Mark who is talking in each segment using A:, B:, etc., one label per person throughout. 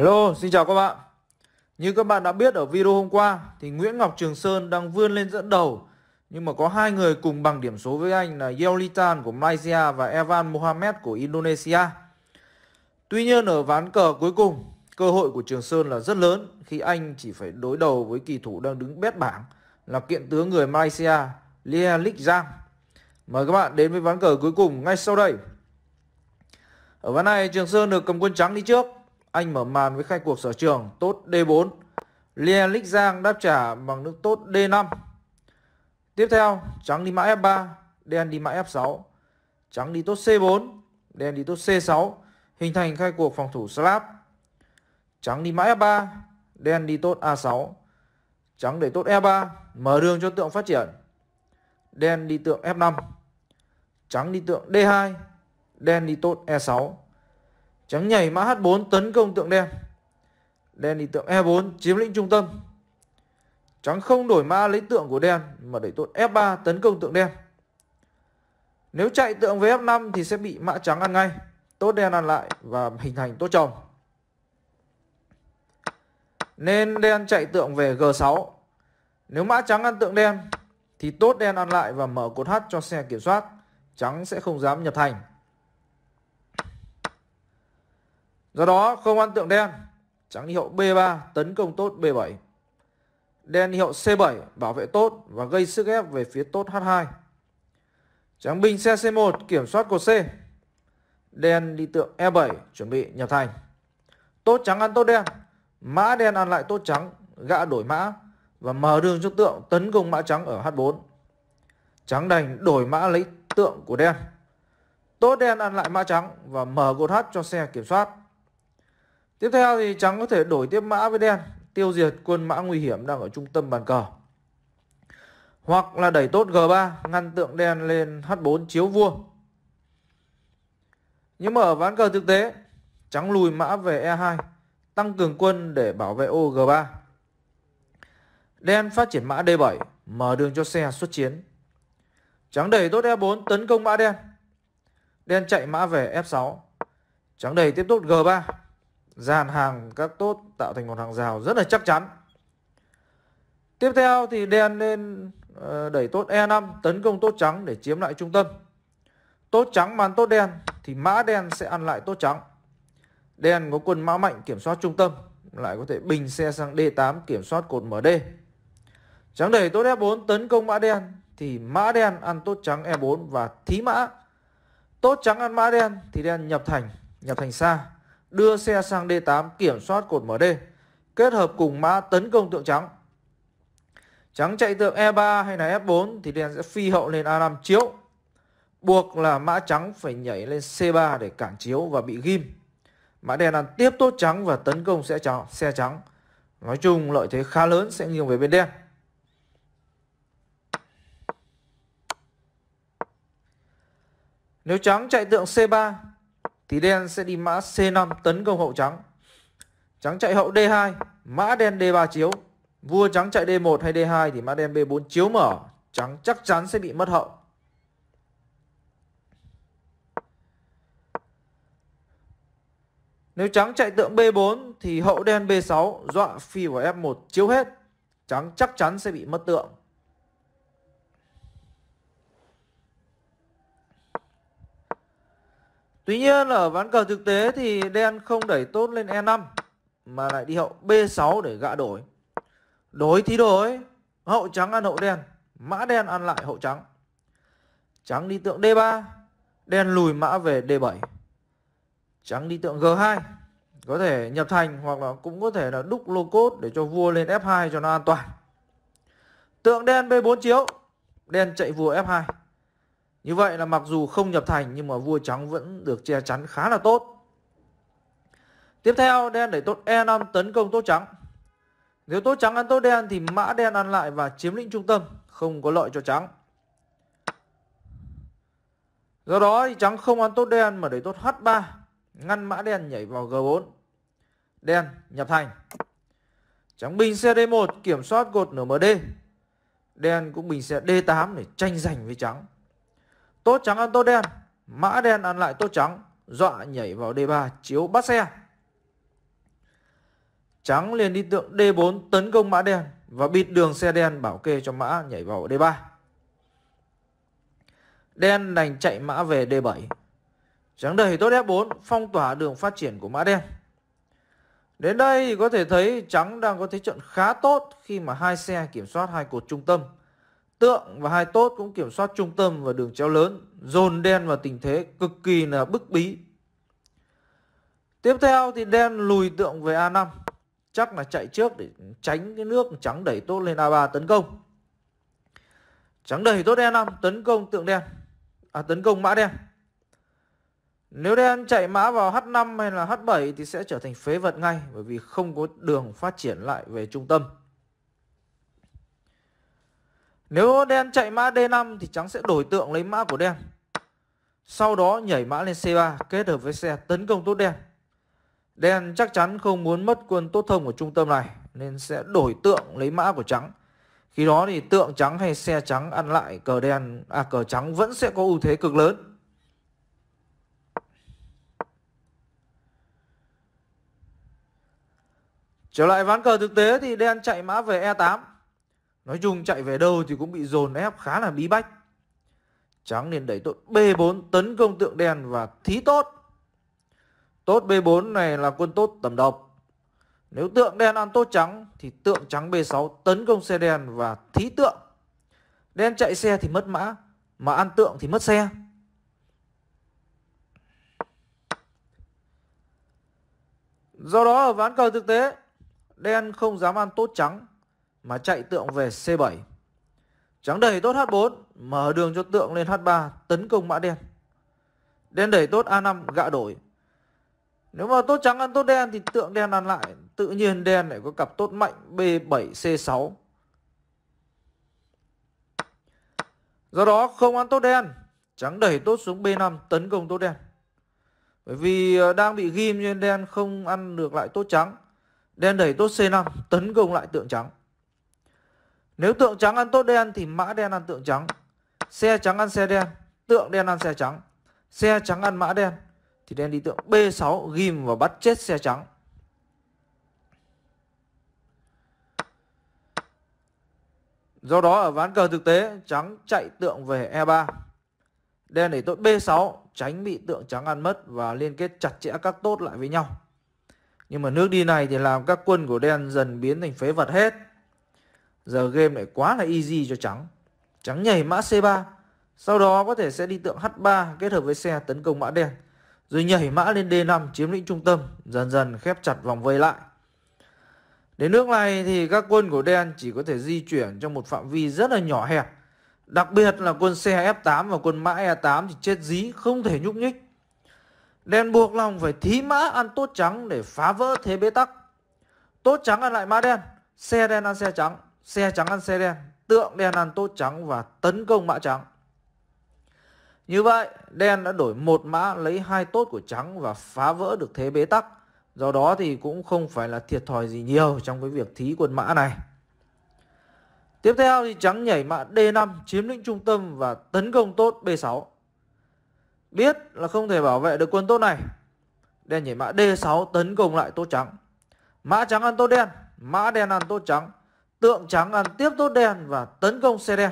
A: Hello, xin chào các bạn. Như các bạn đã biết ở video hôm qua thì Nguyễn Ngọc Trường Sơn đang vươn lên dẫn đầu nhưng mà có hai người cùng bằng điểm số với anh là Yeolitan của Malaysia và Evan Mohamed của Indonesia. Tuy nhiên ở ván cờ cuối cùng, cơ hội của Trường Sơn là rất lớn khi anh chỉ phải đối đầu với kỳ thủ đang đứng bét bảng là kiện tướng người Malaysia Lee Lik Giang. Mời các bạn đến với ván cờ cuối cùng ngay sau đây. Ở ván này Trường Sơn được cầm quân trắng đi trước anh mở màn với khai cuộc sở trường tốt D4. Liên Lích Giang đáp trả bằng nước tốt D5. Tiếp theo, trắng đi mã F3, đen đi mã F6. Trắng đi tốt C4, đen đi tốt C6, hình thành khai cuộc phòng thủ slap. Trắng đi mã F3, đen đi tốt A6. Trắng để tốt E3, mở đường cho tượng phát triển. Đen đi tượng F5. Trắng đi tượng D2, đen đi tốt E6. Trắng nhảy mã H4 tấn công tượng đen. Đen đi tượng E4 chiếm lĩnh trung tâm. Trắng không đổi mã lấy tượng của đen mà đẩy tốt F3 tấn công tượng đen. Nếu chạy tượng với F5 thì sẽ bị mã trắng ăn ngay. Tốt đen ăn lại và hình thành tốt chồng. Nên đen chạy tượng về G6. Nếu mã trắng ăn tượng đen thì tốt đen ăn lại và mở cột H cho xe kiểm soát. Trắng sẽ không dám nhập thành. Do đó không ăn tượng đen, trắng đi hiệu B3 tấn công tốt B7. Đen đi hiệu C7 bảo vệ tốt và gây sức ép về phía tốt H2. Trắng binh xe C1 kiểm soát cột C. Đen đi tượng E7 chuẩn bị nhập thành. Tốt trắng ăn tốt đen, mã đen ăn lại tốt trắng, gã đổi mã và mở đường cho tượng tấn công mã trắng ở H4. Trắng đành đổi mã lấy tượng của đen. Tốt đen ăn lại mã trắng và mở cột H cho xe kiểm soát. Tiếp theo thì trắng có thể đổi tiếp mã với đen, tiêu diệt quân mã nguy hiểm đang ở trung tâm bàn cờ. Hoặc là đẩy tốt G3, ngăn tượng đen lên H4 chiếu vua. Nhưng mà ở ván cờ thực tế, trắng lùi mã về E2, tăng cường quân để bảo vệ ô G3. Đen phát triển mã D7, mở đường cho xe xuất chiến. Trắng đẩy tốt E4 tấn công mã đen. Đen chạy mã về F6. Trắng đẩy tiếp tốt G3, dàn hàng các tốt tạo thành một hàng rào rất là chắc chắn. Tiếp theo thì đen nên ờ, đẩy tốt E5 tấn công tốt trắng để chiếm lại trung tâm. Tốt trắng màn tốt đen thì mã đen sẽ ăn lại tốt trắng. Đen có quân mã mạnh kiểm soát trung tâm, lại có thể bình xe sang D8 kiểm soát cột MD. Trắng đẩy tốt e 4 tấn công mã đen thì mã đen ăn tốt trắng E4 và thí mã. Tốt trắng ăn mã đen thì đen nhập thành, nhập thành xa đưa xe sang D8 kiểm soát cột MD, kết hợp cùng mã tấn công tượng trắng. Trắng chạy tượng E3 hay là F4 thì đen sẽ phi hậu lên A5 chiếu. Buộc là mã trắng phải nhảy lên C3 để cản chiếu và bị ghim. Mã đen ăn tiếp tốt trắng và tấn công sẽ trắng, xe trắng. Nói chung lợi thế khá lớn sẽ nghiêng về bên đen. Nếu trắng chạy tượng C3 thì đen sẽ đi mã C5 tấn công hậu trắng. Trắng chạy hậu D2, mã đen D3 chiếu. Vua trắng chạy D1 hay D2 thì mã đen B4 chiếu mở, trắng chắc chắn sẽ bị mất hậu. Nếu trắng chạy tượng B4 thì hậu đen B6 dọa phi vào F1 chiếu hết. Trắng chắc chắn sẽ bị mất tượng. Tuy nhiên ở ván cờ thực tế thì đen không đẩy tốt lên E5 mà lại đi hậu B6 để gạ đổi. Đối thì đổi, hậu trắng ăn hậu đen, mã đen ăn lại hậu trắng. Trắng đi tượng D3, đen lùi mã về D7. Trắng đi tượng G2, có thể nhập thành hoặc là cũng có thể là đúc lô cốt để cho vua lên F2 cho nó an toàn. Tượng đen B4 chiếu, đen chạy vua F2. Như vậy là mặc dù không nhập thành nhưng mà vua trắng vẫn được che chắn khá là tốt. Tiếp theo đen để tốt E5 tấn công tốt trắng. Nếu tốt trắng ăn tốt đen thì mã đen ăn lại và chiếm lĩnh trung tâm, không có lợi cho trắng. Do đó thì trắng không ăn tốt đen mà để tốt H3, ngăn mã đen nhảy vào G4. Đen nhập thành. Trắng binh xe D1 kiểm soát cột nửa MD. Đen cũng bình xe D8 để tranh giành với trắng tốt trắng ăn tốt đen, mã đen ăn lại tốt trắng, dọa nhảy vào D3 chiếu bắt xe. Trắng liền đi tượng D4 tấn công mã đen và bịt đường xe đen bảo kê cho mã nhảy vào D3. Đen đành chạy mã về D7. Trắng đầy tốt F4 phong tỏa đường phát triển của mã đen. Đến đây thì có thể thấy trắng đang có thế trận khá tốt khi mà hai xe kiểm soát hai cột trung tâm Tượng và hai tốt cũng kiểm soát trung tâm và đường chéo lớn, dồn đen vào tình thế cực kỳ là bức bí. Tiếp theo thì đen lùi tượng về A5, chắc là chạy trước để tránh cái nước trắng đẩy tốt lên A3 tấn công. Trắng đẩy tốt đen 5 tấn công tượng đen, à tấn công mã đen. Nếu đen chạy mã vào H5 hay là H7 thì sẽ trở thành phế vật ngay bởi vì không có đường phát triển lại về trung tâm. Nếu đen chạy mã D5 thì trắng sẽ đổi tượng lấy mã của đen. Sau đó nhảy mã lên C3 kết hợp với xe tấn công tốt đen. Đen chắc chắn không muốn mất quân tốt thông ở trung tâm này nên sẽ đổi tượng lấy mã của trắng. Khi đó thì tượng trắng hay xe trắng ăn lại cờ đen à cờ trắng vẫn sẽ có ưu thế cực lớn. Trở lại ván cờ thực tế thì đen chạy mã về E8 Nói chung chạy về đâu thì cũng bị dồn ép khá là bí bách. Trắng liền đẩy tốt B4 tấn công tượng đen và thí tốt. Tốt B4 này là quân tốt tầm độc. Nếu tượng đen ăn tốt trắng thì tượng trắng B6 tấn công xe đen và thí tượng. Đen chạy xe thì mất mã, mà ăn tượng thì mất xe. Do đó ở ván cờ thực tế, đen không dám ăn tốt trắng mà chạy tượng về C7. Trắng đẩy tốt H4, mở đường cho tượng lên H3, tấn công mã đen. Đen đẩy tốt A5, gạ đổi. Nếu mà tốt trắng ăn tốt đen thì tượng đen ăn lại. Tự nhiên đen lại có cặp tốt mạnh B7, C6. Do đó không ăn tốt đen, trắng đẩy tốt xuống B5, tấn công tốt đen. Bởi vì ờ, đang bị ghim nên đen không ăn được lại tốt trắng. Đen đẩy tốt C5, tấn công lại tượng trắng. Nếu tượng trắng ăn tốt đen thì mã đen ăn tượng trắng. Xe trắng ăn xe đen, tượng đen ăn xe trắng. Xe trắng ăn mã đen thì đen đi tượng B6 ghim và bắt chết xe trắng. Do đó ở ván cờ thực tế trắng chạy tượng về E3. Đen để tốt B6 tránh bị tượng trắng ăn mất và liên kết chặt chẽ các tốt lại với nhau. Nhưng mà nước đi này thì làm các quân của đen dần biến thành phế vật hết. Giờ game lại quá là easy cho trắng. Trắng nhảy mã C3, sau đó có thể sẽ đi tượng H3 kết hợp với xe tấn công mã đen, rồi nhảy mã lên D5 chiếm lĩnh trung tâm, dần dần khép chặt vòng vây lại. Đến nước này thì các quân của đen chỉ có thể di chuyển trong một phạm vi rất là nhỏ hẹp. Đặc biệt là quân xe F8 và quân mã E8 thì chết dí không thể nhúc nhích. Đen buộc lòng phải thí mã ăn tốt trắng để phá vỡ thế bế tắc. Tốt trắng ăn lại mã đen, xe đen ăn xe trắng, xe trắng ăn xe đen, tượng đen ăn tốt trắng và tấn công mã trắng. Như vậy, đen đã đổi một mã lấy hai tốt của trắng và phá vỡ được thế bế tắc. Do đó thì cũng không phải là thiệt thòi gì nhiều trong cái việc thí quân mã này. Tiếp theo thì trắng nhảy mã D5 chiếm lĩnh trung tâm và tấn công tốt B6. Biết là không thể bảo vệ được quân tốt này. Đen nhảy mã D6 tấn công lại tốt trắng. Mã trắng ăn tốt đen, mã đen ăn tốt trắng tượng trắng ăn tiếp tốt đen và tấn công xe đen.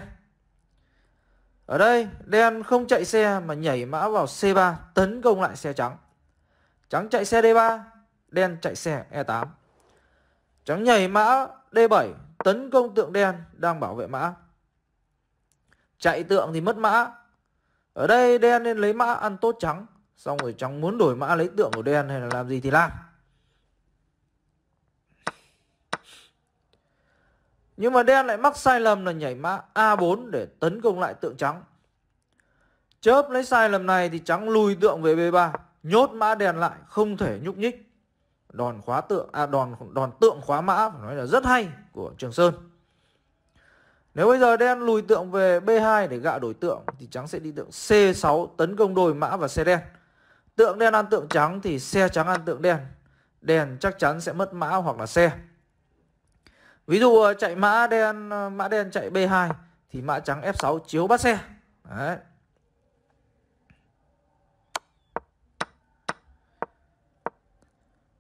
A: Ở đây, đen không chạy xe mà nhảy mã vào C3 tấn công lại xe trắng. Trắng chạy xe D3, đen chạy xe E8. Trắng nhảy mã D7 tấn công tượng đen đang bảo vệ mã. Chạy tượng thì mất mã. Ở đây đen nên lấy mã ăn tốt trắng. Xong rồi trắng muốn đổi mã lấy tượng của đen hay là làm gì thì làm. Nhưng mà đen lại mắc sai lầm là nhảy mã A4 để tấn công lại tượng trắng. Chớp lấy sai lầm này thì trắng lùi tượng về B3, nhốt mã đen lại không thể nhúc nhích. Đòn khóa tượng à đòn đòn tượng khóa mã phải nói là rất hay của Trường Sơn. Nếu bây giờ đen lùi tượng về B2 để gạ đổi tượng thì trắng sẽ đi tượng C6 tấn công đôi mã và xe đen. Tượng đen ăn tượng trắng thì xe trắng ăn tượng đen. Đen chắc chắn sẽ mất mã hoặc là xe ví dụ ờ, chạy mã đen ờ, mã đen chạy B2 thì mã trắng F6 chiếu bắt xe đấy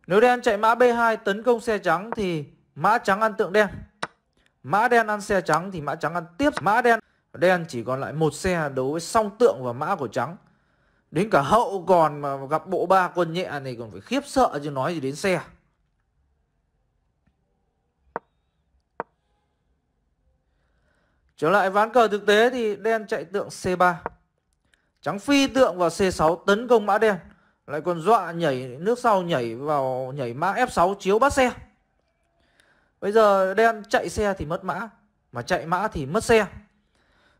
A: Nếu đen chạy mã B2 tấn công xe trắng thì mã trắng ăn tượng đen. Mã đen ăn xe trắng thì mã trắng ăn tiếp mã đen. Đen chỉ còn lại một xe đối với song tượng và mã của trắng. Đến cả hậu còn mà gặp bộ ba quân nhẹ này còn phải khiếp sợ chứ nói gì đến xe. Trở lại ván cờ thực tế thì đen chạy tượng C3. Trắng phi tượng vào C6 tấn công mã đen. Lại còn dọa nhảy nước sau nhảy vào nhảy mã F6 chiếu bắt xe. Bây giờ đen chạy xe thì mất mã. Mà chạy mã thì mất xe.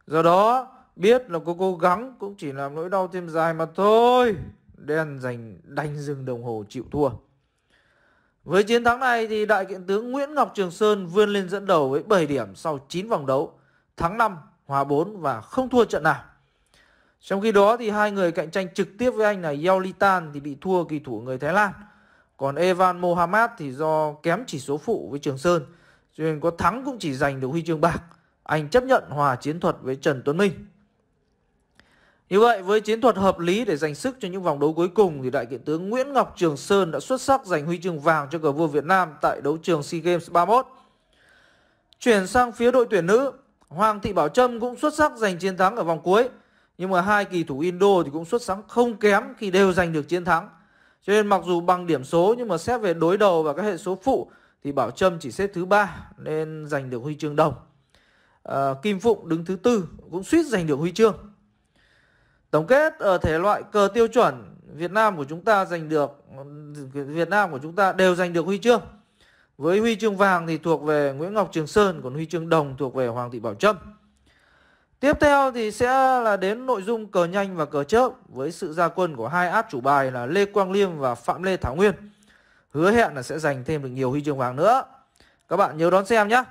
A: Do đó biết là có cố gắng cũng chỉ làm nỗi đau thêm dài mà thôi. Đen giành đánh dừng đồng hồ chịu thua. Với chiến thắng này thì đại kiện tướng Nguyễn Ngọc Trường Sơn vươn lên dẫn đầu với 7 điểm sau 9 vòng đấu thắng 5, hòa 4 và không thua trận nào. Trong khi đó thì hai người cạnh tranh trực tiếp với anh là Yaulitan thì bị thua kỳ thủ người Thái Lan. Còn Evan Mohamed thì do kém chỉ số phụ với Trường Sơn cho nên có thắng cũng chỉ giành được huy chương bạc. Anh chấp nhận hòa chiến thuật với Trần Tuấn Minh. Như vậy với chiến thuật hợp lý để dành sức cho những vòng đấu cuối cùng thì đại kiện tướng Nguyễn Ngọc Trường Sơn đã xuất sắc giành huy chương vàng cho cờ vua Việt Nam tại đấu trường SEA Games 31. Chuyển sang phía đội tuyển nữ, Hoàng Thị Bảo Trâm cũng xuất sắc giành chiến thắng ở vòng cuối. Nhưng mà hai kỳ thủ Indo thì cũng xuất sắc không kém khi đều giành được chiến thắng. Cho nên mặc dù bằng điểm số nhưng mà xét về đối đầu và các hệ số phụ thì Bảo Trâm chỉ xếp thứ ba nên giành được huy chương đồng. À, Kim Phụng đứng thứ tư cũng suýt giành được huy chương. Tổng kết ở thể loại cờ tiêu chuẩn Việt Nam của chúng ta giành được Việt Nam của chúng ta đều giành được huy chương. Với huy chương vàng thì thuộc về Nguyễn Ngọc Trường Sơn, còn huy chương đồng thuộc về Hoàng Thị Bảo Trâm. Tiếp theo thì sẽ là đến nội dung cờ nhanh và cờ chớp với sự gia quân của hai át chủ bài là Lê Quang Liêm và Phạm Lê Thảo Nguyên. Hứa hẹn là sẽ giành thêm được nhiều huy chương vàng nữa. Các bạn nhớ đón xem nhé.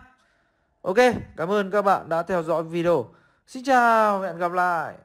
A: Ok, cảm ơn các bạn đã theo dõi video. Xin chào, hẹn gặp lại.